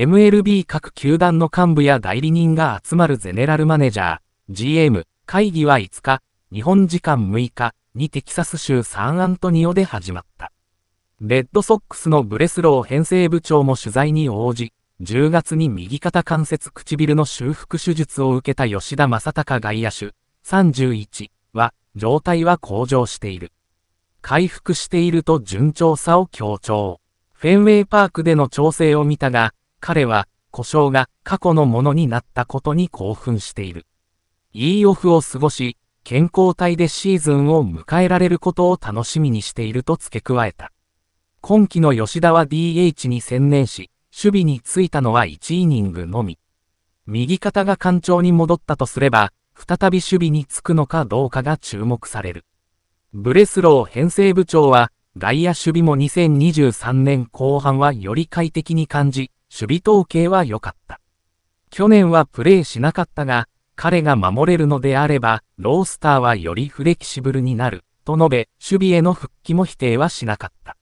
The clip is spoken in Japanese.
MLB 各球団の幹部や代理人が集まるゼネラルマネージャー、GM、会議は5日、日本時間6日にテキサス州サンアントニオで始まった。レッドソックスのブレスロー編成部長も取材に応じ、10月に右肩関節唇の修復手術を受けた吉田正孝外野手、31は、状態は向上している。回復していると順調さを強調。フェンウェイパークでの調整を見たが、彼は、故障が過去のものになったことに興奮している。いいオフを過ごし、健康体でシーズンを迎えられることを楽しみにしていると付け加えた。今季の吉田は DH に専念し、守備についたのは1イニングのみ。右肩が干潮に戻ったとすれば、再び守備につくのかどうかが注目される。ブレスロー編成部長は、外野守備も2023年後半はより快適に感じ、守備統計は良かった。去年はプレーしなかったが、彼が守れるのであれば、ロースターはよりフレキシブルになる、と述べ、守備への復帰も否定はしなかった。